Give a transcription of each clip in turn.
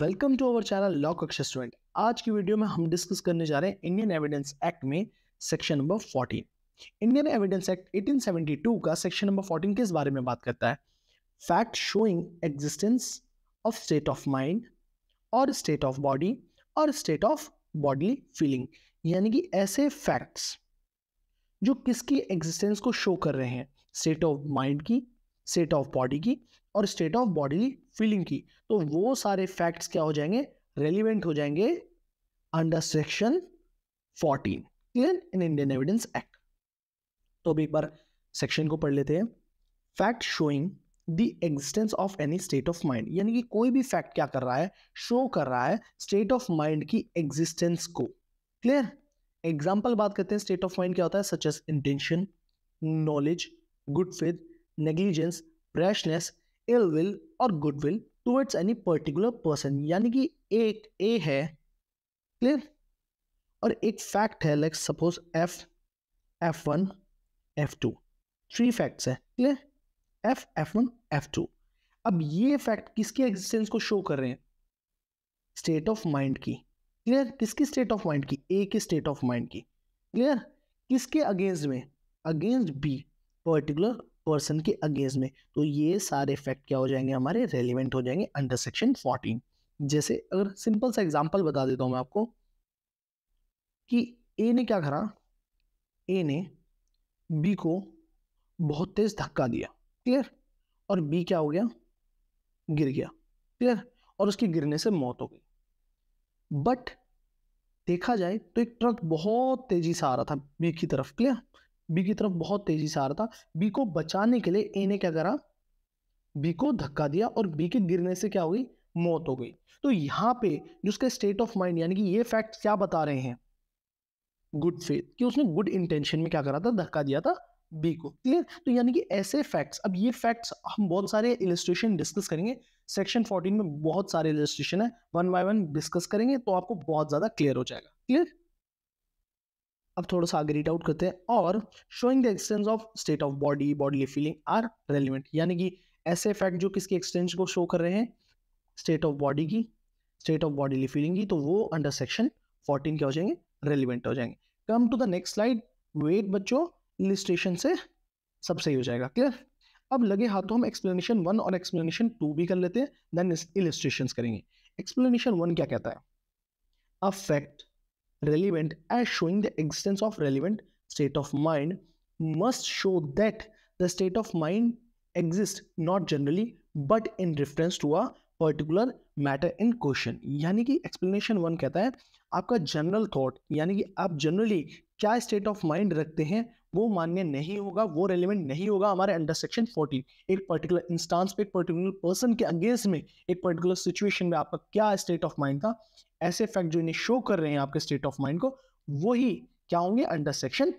Welcome to our channel law कक्षा student आज की वीडियो में हम डिस्कस करने जा रहे हैं इंडियन एविडेंस एक्ट में section number 14 Indian evidence act 1872 का सेक्शन नंबर 14 किस बारे में बात करता है fact showing existence of state of mind और स्टेट ऑफ बॉडी और स्टेट ऑफ बॉडी फीलिंग यानी कि ऐसे फैक्ट्स जो किसकी एग्जिस्टेंस को शो कर रहे हैं स्टेट ऑफ माइंड की स्टेट ऑफ बॉडी की और स्टेट ऑफ बॉडी फीलिंग की तो वो सारे फैक्ट्स क्या हो जाएंगे रेलिवेंट हो जाएंगे under section fourteen clear in Indian evidence Act तो अभी एक बार सेक्शन को पढ़ लेते हैं fact showing the existence of any state of mind यानी कि कोई भी फैक्ट क्या कर रहा है शो कर रहा है स्टेट ऑफ माइंड की एग्जिस्टेंस को क्लियर एग्जाम्पल बात करते हैं स्टेट ऑफ माइंड क्या होता है such as intention knowledge good faith negligence rashness ill will और goodwill towards any particular person यानी कि एक ए है क्लियर और एक फैक्ट है like suppose F F one F two three facts है clear F F one F two अब ये फैक्ट किसके एग्जिस्टेंस को शो कर रहे हैं स्टेट ऑफ माइंड की क्लियर किसकी स्टेट ऑफ माइंड की ए की स्टेट ऑफ माइंड की क्लियर किसके अगेंस्ट में अगेंस्ट बी पर्टिकुलर पर्सन के अगेंस्ट में तो ये सारे फैक्ट क्या हो जाएंगे हमारे रेलिवेंट हो जाएंगे अंडर सेक्शन फोर्टीन जैसे अगर सिंपल सा एग्जाम्पल बता देता हूँ मैं आपको कि ए ने क्या करा ए ने बी को बहुत तेज धक्का दिया क्लियर और बी क्या हो गया गिर गया क्लियर और उसके गिरने से मौत हो गई बट देखा जाए तो एक ट्रक बहुत तेजी से आ रहा था बी की तरफ क्लियर बी की तरफ बहुत तेजी से आ रहा था बी को बचाने के लिए ए ने क्या करा बी को धक्का दिया और बी के गिरने से क्या हो गई मौत हो गई तो यहाँ पे जो उसके स्टेट ऑफ माइंड यानी कि ये फैक्ट क्या बता रहे हैं गुड फेथ कि उसने गुड इंटेंशन में क्या करा था धक्का दिया था बी को क्लियर तो यानी कि ऐसे फैक्ट्स अब ये फैक्ट्स हम बहुत सारे इलस्ट्रेशन डिस्कस करेंगे सेक्शन फोर्टीन में बहुत सारे इलस्ट्रेशन है वन बाय वन डिस्कस करेंगे तो आपको बहुत ज़्यादा क्लियर हो जाएगा क्लियर अब थोड़ा सा आगे रीड आउट करते हैं और showing the existence of state of body body feeling are relevant यानी कि ऐसे इफेक्ट जो किसके एक्सटेंस को शो कर रहे हैं स्टेट ऑफ बॉडी की स्टेट ऑफ बॉडीली फीलिंग की तो वो अंडर सेक्शन फोर्टीन क्या हो जाएंगे रेलिवेंट हो जाएंगे come to the next slide wait बच्चों इलिस्ट्रेशन से सब सही हो जाएगा क्लियर अब लगे हाथों हम एक्सप्लेनेशन वन और एक्सप्लेनेशन टू भी कर लेते हैं देन इलिस्ट्रेशन करेंगे एक्सप्लेनेशन वन क्या कहता है a fact relevant as showing the existence of relevant state of mind must show that the state of mind exists not generally but in reference to a particular matter in question यानी कि explanation one कहता है आपका general thought यानी कि आप generally क्या state of mind रखते हैं वो मान्य नहीं होगा वो रेलिवेंट नहीं होगा हमारे अंडर सेक्शन फोर्टीन एक पर्टिकुलर इंस्टांस पे एक पर्टिकुलर पर्सन के अगेंस्ट में एक पर्टिकुलर सिचुएशन में आपका क्या स्टेट ऑफ माइंड था ऐसे फैक्ट जो इन्हें शो कर रहे हैं आपके स्टेट ऑफ माइंड को वही क्या होंगे अंडर सेक्शन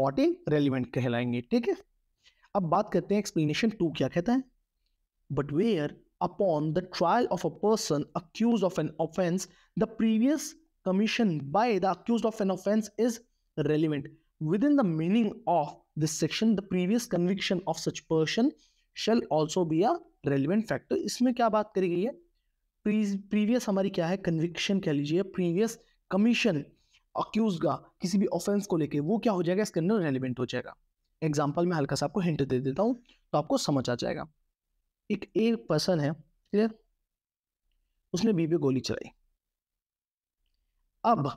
फोर्टीन रेलिवेंट कहलाएंगे ठीक है अब बात करते हैं एक्सप्लेनेशन टू क्या कहता है but where upon the trial of a person accused of an offence the previous commission by the accused of an offence is relevant within the meaning of this section the previous conviction of such person shall also be a relevant factor इसमें क्या बात करी गई है previous हमारी क्या है conviction कह लीजिए प्रीवियस कमीशन अक्यूज का किसी भी ऑफेंस को लेके वो क्या हो जाएगा इसके अंदर रेलिवेंट हो जाएगा एग्जाम्पल मैं हल्का सा आपको हिंट दे देता हूँ तो आपको समझ आ जाएगा एक ए पर्सन है क्लियर उसने बीबी गोली चलाई अब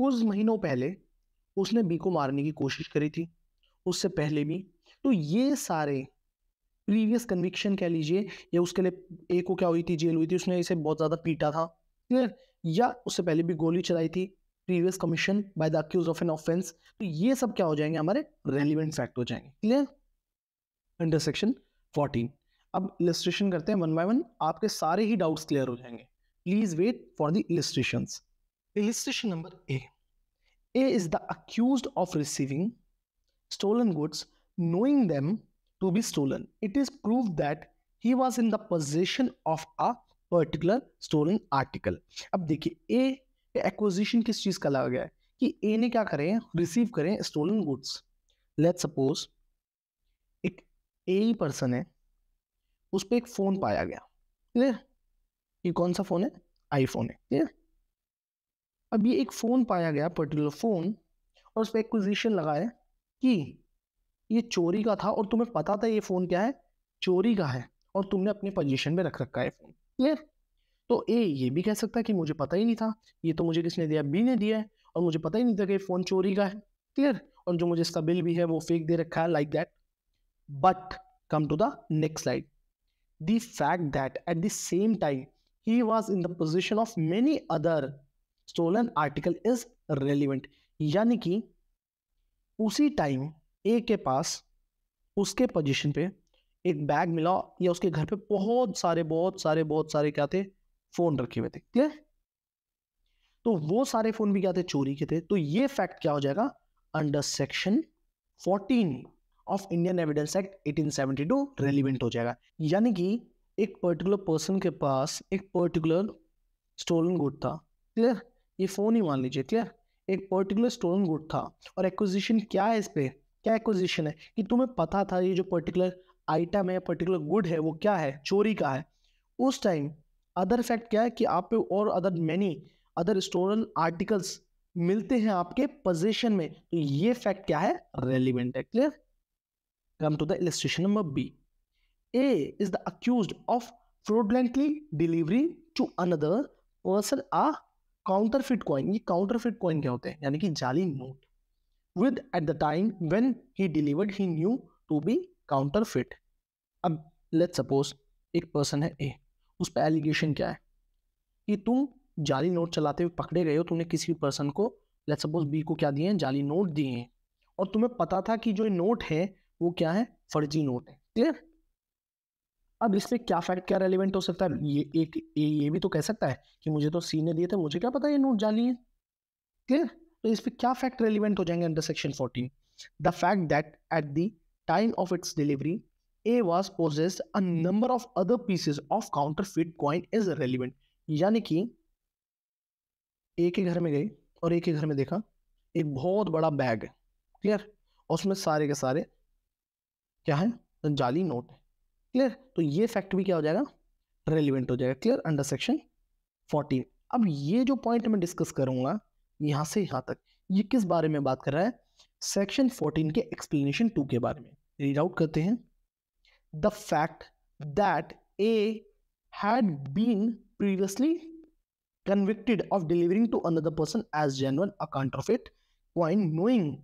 कुछ महीनों पहले उसने बी को मारने की कोशिश करी थी उससे पहले भी तो ये सारे प्रीवियस कन्विक्शन कह लीजिए या उसके लिए ए को क्या हुई थी जेल हुई थी उसने इसे बहुत ज़्यादा पीटा था क्लियर या उससे पहले भी गोली चलाई थी previous commission by the accused of an offence तो ये सब क्या हो जाएंगे हमारे रेलिवेंट फैक्ट हो जाएंगे क्लियर अंडर सेक्शन फोर्टीन अब इलिस्ट्रेशन करते हैं वन बाय वन आपके सारे ही डाउट्स क्लियर हो जाएंगे please wait for the illustration illustration number A A is the accused of receiving stolen goods, knowing them to be stolen. It is proved that he was in the possession of a particular stolen article अब देखिए ए acquisition किस चीज़ का लगा गया है कि ए ने क्या करें रिसीव करें स्टोलन गुड्स लेट सपोज एक ए पर्सन है उस पर एक फ़ोन पाया गया क्लियर ये कौन सा फ़ोन है आईफोन है क्लियर अब ये एक फ़ोन पाया गया पर्टिकुलर फ़ोन और उस पर एक्विजिशन लगाए कि ये चोरी का था और तुम्हें पता था ये फ़ोन क्या है चोरी का है और तुमने अपनी पोजीशन में रख रखा है फ़ोन क्लियर तो ए ये भी कह सकता है कि मुझे पता ही नहीं था ये तो मुझे किसने दिया बी ने दिया है और मुझे पता ही नहीं था कि फ़ोन चोरी का है क्लियर और जो मुझे इसका बिल भी है वो फेक दे रखा है like that but come to the next slide the fact that at the same time he was in the position of many other stolen article is relevant यानी कि उसी टाइम ए के पास उसके पोजीशन पे एक बैग मिला या उसके घर पे बहुत सारे बहुत सारे बहुत सारे क्या थे फोन रखे हुए थे क्लियर तो वो सारे फोन भी क्या थे चोरी के थे तो ये फैक्ट क्या हो जाएगा under section 14 of Indian evidence act 1872 relevant हो जाएगा यानी कि एक पर्टिकुलर पर्सन के पास एक पर्टिकुलर स्टोलन गुड था क्लियर ये फ़ोन ही मान लीजिए क्लियर एक पर्टिकुलर स्टोन गुड था और एक्विजिशन क्या है इस पर क्या एक्विजिशन है कि तुम्हें पता था ये जो पर्टिकुलर आइटम है पर्टिकुलर गुड है वो क्या है चोरी का है उस टाइम अदर फैक्ट क्या है कि आप पे और other many other stolen articles मिलते हैं आपके पोजेशन में तो ये फैक्ट क्या है रेलिवेंट है clear come to the illustration number B A is the accused of fraudulently delivery to another person a counterfeit coin ये काउंटर फिट कॉइन क्या होते हैं यानी कि जाली note with at the time when he delivered he knew to be counterfeit अब let suppose एक person है ए उस पर एलिगेशन क्या है कि तुम जाली नोट चलाते हुए पकड़े गए हो तुमने किसी पर्सन को लेट सपोज बी को क्या दिए हैं जाली नोट दिए हैं और तुम्हें पता था कि जो नोट है वो क्या है फर्जी नोट है क्लियर अब इसमें क्या फैक्ट क्या रेलिवेंट हो सकता है ये एक ये, ये भी तो कह सकता है कि मुझे तो सी ने दिए थे मुझे क्या पता ये नोट जानी है क्लियर तो इस पर क्या फैक्ट रेलिवेंट हो जाएंगे under section fourteen the fact that at the time of its delivery A was possess a number of other pieces of counterfeit coin is relevant यानी कि ए के घर में गई और ए के घर में देखा एक बहुत बड़ा बैग है क्लियर उसमें सारे के सारे क्या है जाली नोट है क्लियर तो ये फैक्ट भी क्या हो जाएगा रेलिवेंट हो जाएगा क्लियर अंडर सेक्शन फोर्टीन अब ये जो पॉइंट मैं डिस्कस करूंगा यहाँ से यहाँ तक ये किस बारे में बात कर रहा है सेक्शन फोर्टीन के एक्सप्लेनेशन टू के बारे में रीड आउट करते हैं the fact that A had been previously convicted of delivering to another person as genuine account of it counterfeit knowing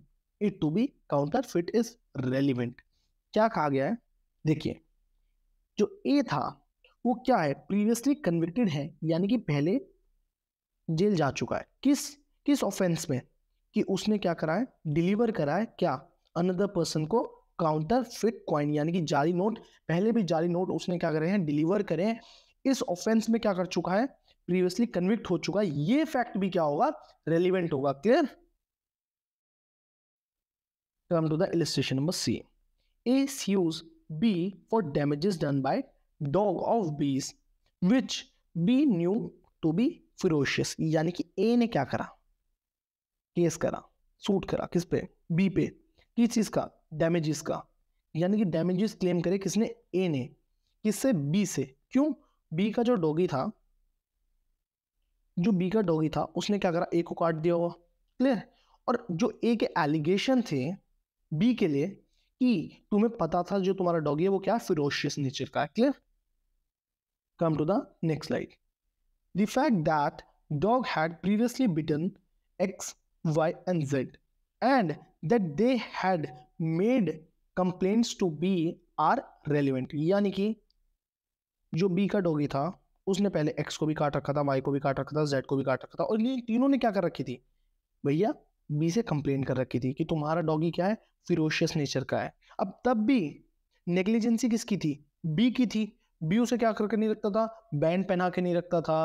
it to be counterfeit is relevant क्या कहा गया है देखिए जो ए था वो क्या है प्रीवियसली कन्विक्टेड है यानी कि पहले जेल जा चुका है किस किस ऑफेंस में कि उसने क्या करा है डिलीवर करा है क्या अनदर पर्सन को काउंटर फिट कॉइन यानी कि जाली नोट पहले भी जाली नोट उसने क्या करे हैं डिलीवर करे हैं इस ऑफेंस में क्या कर चुका है प्रीवियसली कन्विक्ट हो चुका है ये फैक्ट भी क्या होगा रेलिवेंट होगा clear come to the illustration number C A sues B for damages done by dog of bees which B knew to be ferocious यानी कि A ने क्या करा केस करा सूट करा किस पे B पे किस चीज़ का डैमेजेस का यानी कि डैमेजेस क्लेम करे किसने A ने किससे B से क्यों B का जो डॉगी था जो B का डॉगी था उसने क्या करा A को काट दिया होगा क्लियर और जो A के एलिगेशन थे B के लिए कि तुम्हें पता था जो तुम्हारा डॉगी है वो क्या फिरोशियस नेचर का है clear come to the next like the fact that dog had previously bitten X Y and Z and that they had made complaints to B are relevant यानी कि जो बी का doggy था उसने पहले x को भी काट रखा था वाई को भी काट रखा था जेड को भी काट रखा था और ये तीनों ने क्या कर रखी थी भैया बी से कंप्लेन कर रखी थी कि तुम्हारा डॉगी क्या है फिरोशियस नेचर का है अब तब भी नेग्लिजेंसी किसकी थी बी की थी बी उसे क्या करके नहीं रखता था बैंड पहना के नहीं रखता था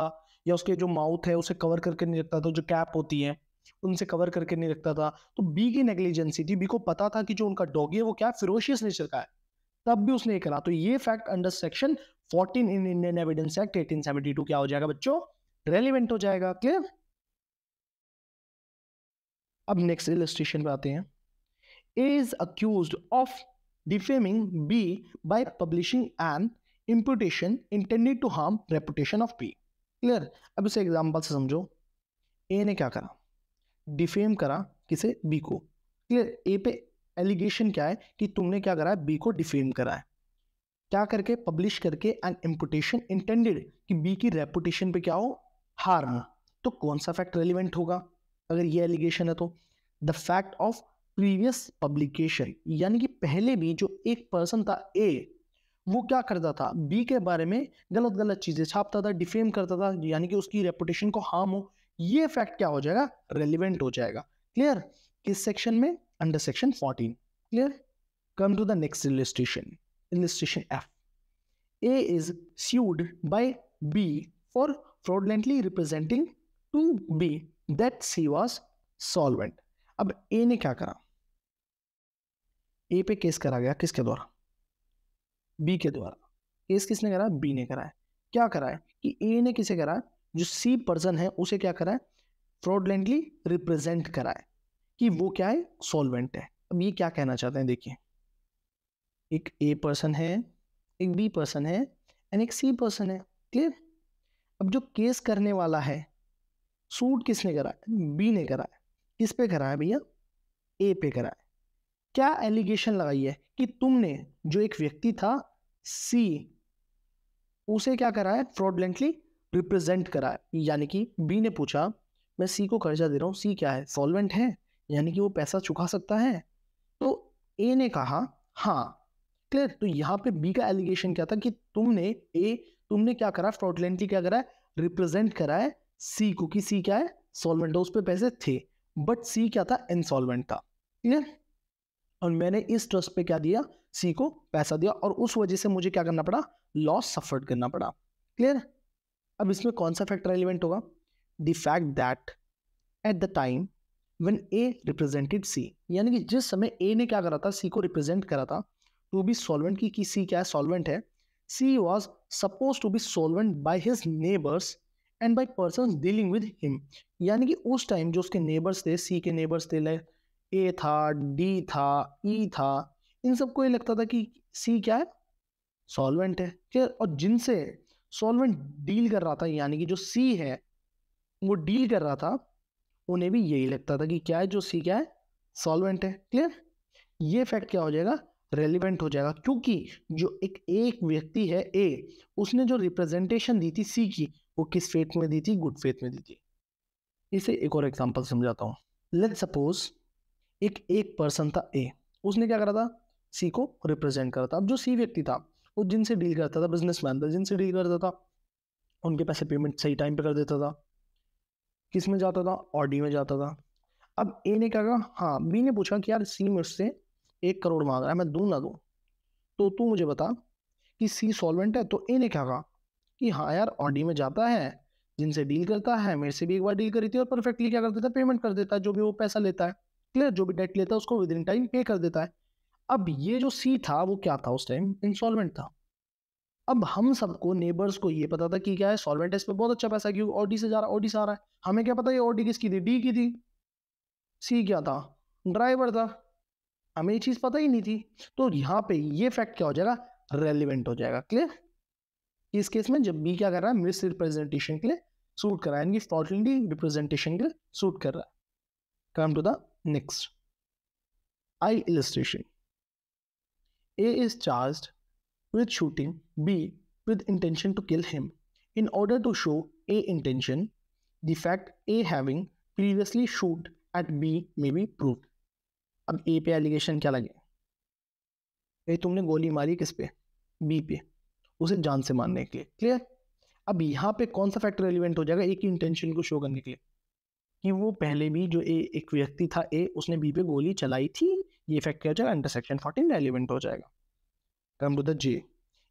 या उसके जो माउथ है उसे कवर करके नहीं रखता था जो कैप होती है उनसे कवर करके नहीं रखता था तो बी की नेग्लिजेंसी थी बी को पता था कि जो उनका डॉगी है वो क्या फिरोशियस नेचर का है तब भी उसने करा तो ये fact under section 14 in Indian evidence act 1872 क्या हो जाएगा बच्चों रेलिवेंट हो जाएगा क्लियर अब नेक्स्ट इलस्ट्रेशन पे आते हैं A is accused of defaming B by publishing an imputation intended to harm reputation of B clear अब इसे एग्जाम्पल से समझो ए ने क्या करा डिफेम करा किसे बी को क्लियर ए पे एलिगेशन क्या है कि तुमने क्या करा है बी को डिफेम करा है क्या करके पब्लिश करके एन इम्पुटेशन इंटेंडेड कि बी की रेपुटेशन पे क्या हो हार्म तो कौन सा फैक्ट रेलिवेंट होगा अगर ये एलिगेशन है तो the fact of previous publication यानी कि पहले भी जो एक पर्सन था ए वो क्या करता था बी के बारे में गलत गलत चीज़ें छापता था डिफेम करता था यानी कि उसकी रेपुटेशन को हार्म हो ये फैक्ट क्या हो जाएगा रेलिवेंट हो जाएगा क्लियर किस सेक्शन में under section fourteen clear come to the next illustration illustration F A is sued by B for fraudulently representing to B that C was solvent अब ए ने क्या करा ए पे केस करा गया किसके द्वारा बी के द्वारा केस किसने करा बी ने करा है क्या करा है कि ए ने किसे करा है जो सी पर्सन है उसे क्या करा है फ्रॉडलेंटली रिप्रेजेंट करा है कि वो क्या है सॉल्वेंट है अब ये क्या कहना चाहते हैं देखिए एक ए पर्सन है एक बी पर्सन है एंड एक सी पर्सन है क्लियर अब जो केस करने वाला है सूट किसने कराया बी ने कराया किस पे कराया भैया ए पे कराया क्या एलिगेशन लगाई है कि तुमने जो एक व्यक्ति था सी उसे क्या कराया फ्रॉडलेंटली रिप्रेजेंट कराया यानी कि बी ने पूछा मैं सी को कर्जा दे रहा हूँ सी क्या है सॉल्वेंट है यानी कि वो पैसा चुका सकता है तो ए ने कहा हाँ क्लियर तो यहाँ पे बी का एलिगेशन क्या था कि तुमने ए तुमने क्या करा फ्रॉडलेंटली क्या करा रिप्रेजेंट करा है सी क्योंकि सी क्या है सॉल्वेंट है उस पर पैसे थे बट सी क्या था इनसॉल्वेंट था ठीक है और मैंने इस ट्रस्ट पे क्या दिया सी को पैसा दिया और उस वजह से मुझे क्या करना पड़ा लॉस सफर्ड करना पड़ा क्लियर अब इसमें कौन सा फैक्टर एलिमेंट होगा the fact that at the time when A represented C यानी कि जिस समय ए ने क्या करा था सी को रिप्रेजेंट करा था टू बी सॉल्वेंट की सी क्या है सॉल्वेंट है C was suppose to be solvent by his neighbours and by person dealing with him यानी कि उस टाइम जो उसके नेबर्स थे सी के नेबर्स थे लाइक ए था डी था ई e था इन सबको ये लगता था कि सी क्या है सॉल्वेंट है क्या और जिनसे सॉल्वेंट डील कर रहा था यानी कि जो सी है वो डील कर रहा था उन्हें भी यही लगता था कि क्या है जो सी क्या है सॉल्वेंट है क्लियर ये फैक्ट क्या हो जाएगा रेलिवेंट हो जाएगा क्योंकि जो एक एक व्यक्ति है ए उसने जो रिप्रेजेंटेशन दी थी सी की वो किस फेथ में दी थी गुड फेथ में दी थी इसे एक और एग्जाम्पल समझाता हूँ लेट सपोज एक एक पर्सन था ए उसने क्या करा था सी को रिप्रेजेंट करा था अब जो सी व्यक्ति था वो जिनसे डील करता था मैन था जिनसे डील करता था उनके पैसे पेमेंट सही टाइम पे कर देता था किस में जाता था ऑडी में जाता था अब ए ने क्या कहा हाँ बी ने पूछा कि यार सी मुझसे एक करोड़ मांग रहा है मैं दूँ ना दूँ तो तू मुझे बता कि सी सॉल्वेंट है तो ए ने क्या कहा कि हाँ यार ऑडी में जाता है जिनसे डील करता है मेरे से भी एक बार डील करी थी और परफेक्टली क्या कर देता है पेमेंट कर देता है जो भी वो पैसा लेता है क्लियर जो भी डेट लेता है उसको विद इन टाइम पे कर देता है अब ये जो सी था वो क्या था उस टाइम इंस्टॉलमेंट था अब हम सबको नेबर्स को ये पता था कि क्या है सॉल्वेंट इस पर बहुत अच्छा पैसा क्योंकि ऑडी से जा रहा है ऑडी से आ रहा है हमें क्या पता ये ऑडी किसकी थी डी की थी सी क्या था ड्राइवर था हमें ये चीज़ पता ही नहीं थी तो यहाँ पे ये फैक्ट क्या हो जाएगा रेलिवेंट हो जाएगा क्लियर इस केस में जब बी क्या कर रहा है मिस रिप्रेजेंटेशन के लिए सूट कर रहा है यानी रिप्रेजेंटेशन के लिए सूट कर रहा है come to the next I illustration A is charge with shooting B with intention to kill him in order to show A intention the fact A having previously shoot at B may be proved. अब A पे allegation क्या लगे भाई तुमने गोली मारी किस पे बी पे उसे जान से मारने के लिए क्लियर अब यहाँ पे कौन सा फैक्टर एलिमेंट हो जाएगा एक ही इंटेंशन को शो करने के लिए कि वो पहले भी जो ए एक व्यक्ति था ए उसने बी पे गोली चलाई थी ये फैक्ट क्या हो जाएगा इंटरसेक्शन फोर्टीन रेलिवेंट हो जाएगा come to the J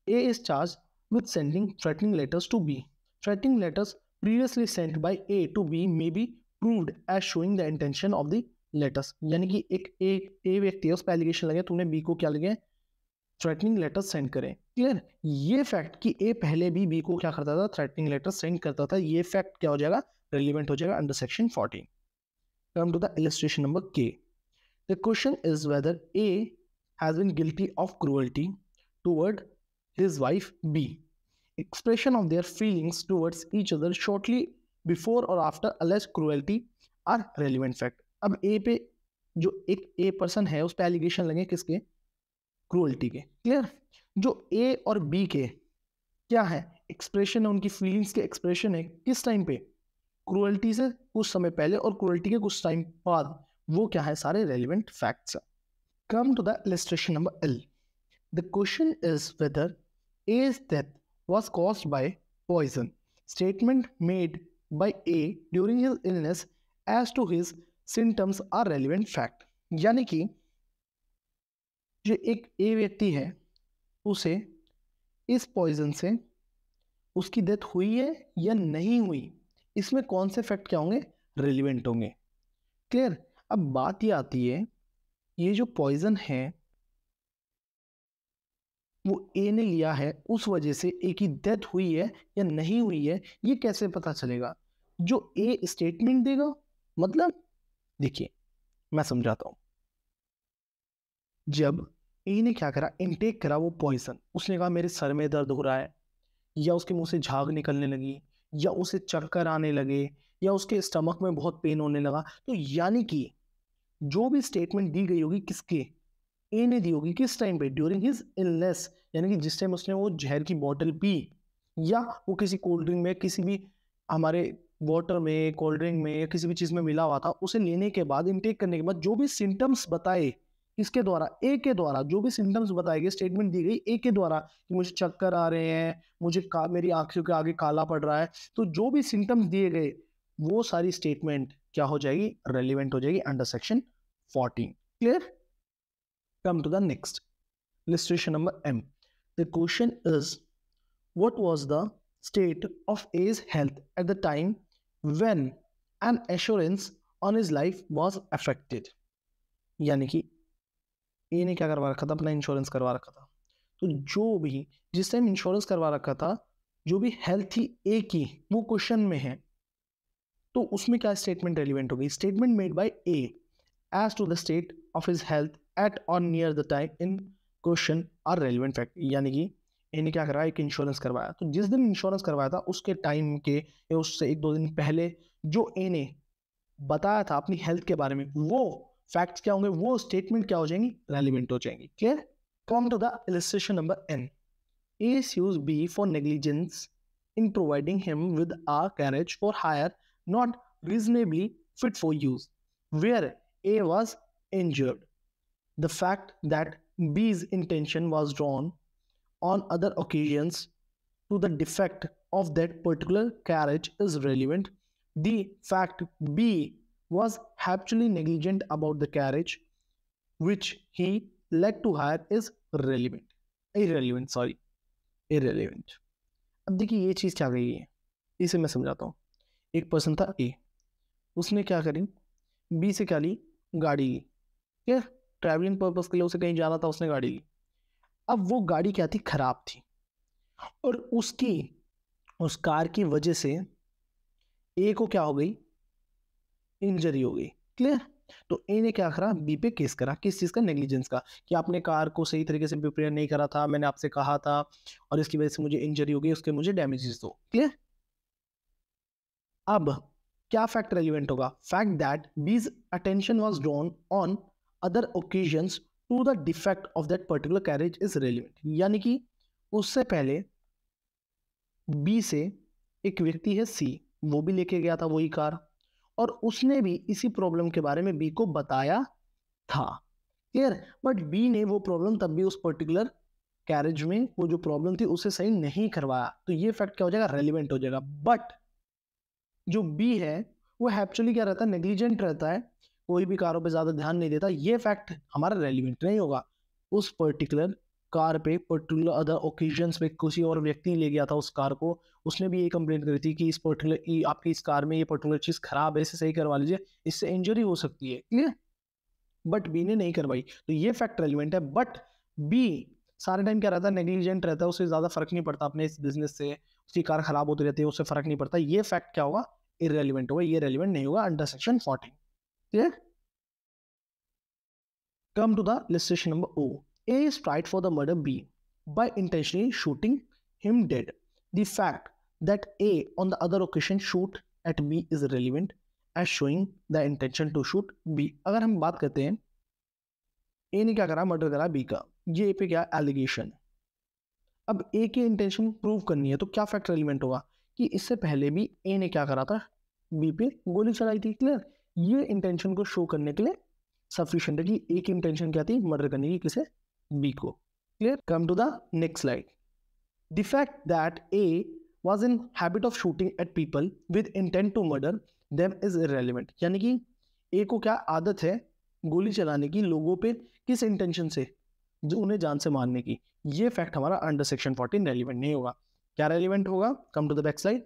A is charge with sending threatening letters to B threatening letters previously sent by A to B may be proved as showing the intention of the letters यानी कि एक ए ए व्यक्ति है उस पर allegation लगे तुमने B को क्या लगे थ्रेटनिंग लेटर सेंड करें क्लियर ये फैक्ट कि ए पहले भी बी को क्या करता था थ्रेटनिंग लेटर सेंड करता था ये फैक्ट क्या हो जाएगा रिलीवेंट हो जाएगा under section fourteen come to the illustration number K the question is whether A has been guilty of cruelty toward his wife B expression of their feelings towards each other shortly before और after alleged cruelty are relevant fact अब A पे जो एक a person है उस पर allegation लगे किसके क्रूअल्टी के क्लियर जो ए और बी के क्या है एक्सप्रेशन है उनकी फीलिंग्स के एक्सप्रेशन है किस टाइम पे क्रूअल्टी से कुछ समय पहले और क्रूअल्टी के कुछ टाइम बाद वो क्या है सारे relevant facts come come to the illustration number L. The question is whether A's death was caused by poison. Statement made by A during his illness as to symptoms are relevant fact यानी कि जो एक ए व्यक्ति है उसे इस poison से उसकी डेथ हुई है या नहीं हुई इसमें कौन से फैक्ट क्या होंगे रेलिवेंट होंगे क्लियर अब बात ये आती है ये जो पॉइजन है वो ए ने लिया है उस वजह से ए की डेथ हुई है या नहीं हुई है ये कैसे पता चलेगा जो ए स्टेटमेंट देगा मतलब देखिए मैं समझाता हूँ जब ए ने क्या करा इनटेक करा वो पॉइजन उसने कहा मेरे सर में दर्द हो रहा है या उसके मुंह से झाग निकलने लगी या उसे चक्कर आने लगे या उसके स्टमक में बहुत पेन होने लगा तो यानी कि जो भी स्टेटमेंट दी गई होगी किसके ए ने दी होगी किस टाइम पे ड्यूरिंग हिज इलनेस यानी कि जिस टाइम उसने वो जहर की बॉटल पी या वो किसी कोल्ड ड्रिंक में किसी भी हमारे वाटर में कोल्ड ड्रिंक में या किसी भी चीज़ में मिला हुआ था उसे लेने के बाद इनटेक करने के बाद जो भी सिम्टम्स बताए इसके द्वारा ए के द्वारा जो भी सिम्टम्स बताए गए स्टेटमेंट दी गई ए के द्वारा कि मुझे चक्कर आ रहे हैं मुझे का, मेरी आंखों के आगे काला पड़ रहा है तो जो भी सिम्टम्स दिए गए वो सारी स्टेटमेंट क्या हो जाएगी रेलिवेंट हो जाएगी under section fourteen clear come to the next illustration number M the question is what was the state of A's health at the time when an assurance on his life was affected यानी कि ये ने क्या करवा रखा था अपना insurance करवा रखा था तो जो भी जिस टाइम इंश्योरेंस करवा रखा था जो भी हेल्थी ए की वो क्वेश्चन में है तो उसमें क्या स्टेटमेंट रेलिवेंट होगी statement made by A as to the state of his health at और near the time in question are relevant fact यानी कि यानी क्या करा एक इंश्योरेंस करवाया तो जिस दिन इंश्योरेंस करवाया था उसके टाइम के उससे एक दो दिन पहले जो इन्हें बताया था अपनी हेल्थ के बारे में वो फैक्ट्स क्या होंगे वो स्टेटमेंट क्या हो जाएंगी रेलिवेंट हो जाएंगी clear come to the number N is sues B for negligence in providing him with a carriage for hire not reasonably fit for use where A was injured the fact that B's intention was drawn on other occasions to the defect of that particular carriage is relevant. The fact B was habitually negligent about the carriage which he led to hire is relevant. Irrelevant, sorry. Irrelevant. अब देखिए ये चीज़ क्या गई है इसे मैं समझाता हूँ एक पर्सन था ए उसने क्या करी बी से क्या ली गाड़ी ली ठीक है ट्रैवलिंग पर्पज़ के लिए उसे कहीं जाना था उसने गाड़ी ली अब वो गाड़ी क्या थी ख़राब थी और उसकी उस कार की वजह से ए को क्या हो गई इंजरी हो गई क्लियर तो ए ने क्या करा बी पे केस करा किस चीज़ का नेग्लिजेंस का कि आपने कार को सही तरीके से प्रिपेयर नहीं करा था मैंने आपसे कहा था और इसकी वजह से मुझे इंजरी हो गई उसके मुझे डैमेजेस दो क्लियर अब क्या फैक्ट रेलिवेंट होगा fact that B's attention was drawn on other occasions to the defect of that particular carriage is relevant यानी कि उससे पहले बी से एक व्यक्ति है सी वो भी लेके गया था वही कार और उसने भी इसी प्रॉब्लम के बारे में बी को बताया था क्लियर बट बी ने वो प्रॉब्लम तब भी उस पर्टिकुलर कैरेज में वो जो प्रॉब्लम थी उसे सही नहीं करवाया तो ये फैक्ट क्या हो जाएगा रेलिवेंट हो जाएगा बट जो बी है वो एक्चुअली क्या रहता है नेग्लिजेंट रहता है कोई भी कारों पे ज़्यादा ध्यान नहीं देता ये फैक्ट हमारा रेलिवेंट नहीं होगा उस पर्टिकुलर कार पे पर्टिकुलर अदर ओकेजन पे किसी और व्यक्ति ने ले गया था उस कार को उसने भी ये कंप्लेंट करी थी कि इस पर्टिकुलर आपके इस कार में ये पर्टिकुलर चीज़ खराब है इसे सही करवा लीजिए इससे इंजरी हो सकती है क्लियर बट बी ने नहीं करवाई तो ये फैक्ट रेलिवेंट है बट बी सारे टाइम क्या रहता है नेग्लिजेंट रहता है उसे ज़्यादा फर्क नहीं पड़ता अपने इस बिजनेस से उसकी कार खराब होती रहती है उससे फर्क नहीं पड़ता ये फैक्ट क्या होगा इरेलीवेंट होगा ये रेलिवेंट नहीं होगा under section fourteen clear come to the illustration number o a is tried for the murder b by intentionally shooting him dead the fact that a on the other occasion shoot at b is relevant as showing the intention to shoot b अगर हम बात करते हैं ए ने क्या करा murder करा B का ये ए पे क्या एलिगेशन अब ए की इंटेंशन प्रूव करनी है तो क्या फैक्ट रेलिवेंट होगा कि इससे पहले भी ए ने क्या करा था बी पे गोली चलाई थी क्लियर ये इंटेंशन को शो करने के लिए सफिशियंट है कि एक इंटेंशन क्या थी मर्डर करने की किसे बी को clear come to the next slide the fact that A was in habit of shooting at people with intent to murder them is relevant यानी कि ए को क्या आदत है गोली चलाने की लोगों पे किस इंटेंशन से जो उन्हें जान से मारने की ये फैक्ट हमारा अंडर सेक्शन फोर्टीन रेलिवेंट नहीं होगा क्या रेलिवेंट होगा come to the back side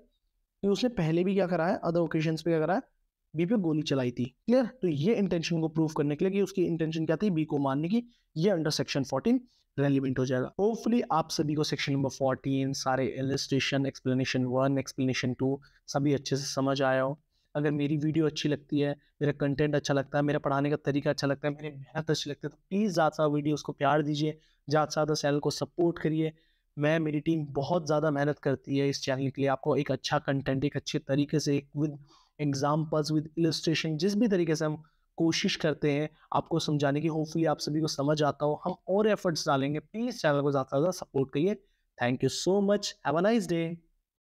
उसने पहले भी क्या करा है अदर ओकेजन पे क्या करा है बी पे गोली चलाई थी क्लियर तो ये इंटेंशन को प्रूव करने के लिए कि उसकी इंटेंशन क्या थी बी को मारने की ये अंडर सेक्शन 14 रेलिवेंट हो जाएगा होपफुली आप सभी को सेक्शन नंबर 14 सारे illustration explanation one explanation two सभी अच्छे से समझ आया हो अगर मेरी वीडियो अच्छी लगती है मेरा कंटेंट अच्छा लगता है मेरा पढ़ाने का तरीका अच्छा लगता है मेरी मेहनत अच्छी लगती है तो प्लीज़ ज़्यादा सा वीडियो उसको प्यार दीजिए ज़्यादा से ज़्यादा चैनल को सपोर्ट करिए मैं मेरी टीम बहुत ज़्यादा मेहनत करती है इस चैनल के लिए आपको एक अच्छा कंटेंट एक अच्छे तरीके से एक विद एग्जाम्पल्स विद इलस्ट्रेशन जिस भी तरीके से हम कोशिश करते हैं आपको समझाने की होपफुली आप सभी को समझ आता हो हम और एफर्ट्स डालेंगे प्लीज़ चैनल को ज़्यादा से ज़्यादा सपोर्ट करिए thank you so much have a nice day